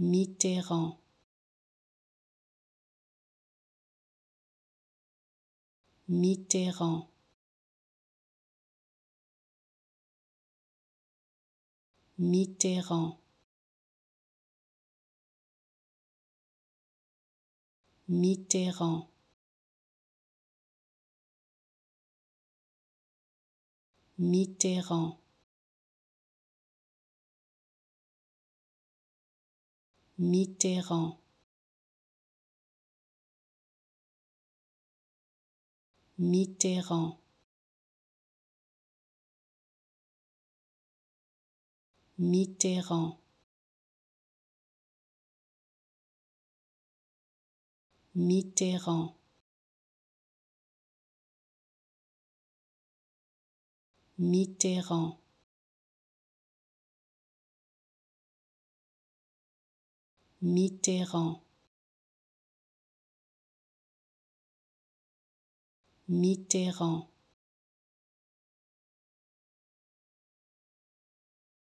Mitterrand Mitterrand Mitterrand Mitterrand Mitterrand Mitterrand Mitterrand Mitterrand Mitterrand Mitterrand Mitterrand Mitterrand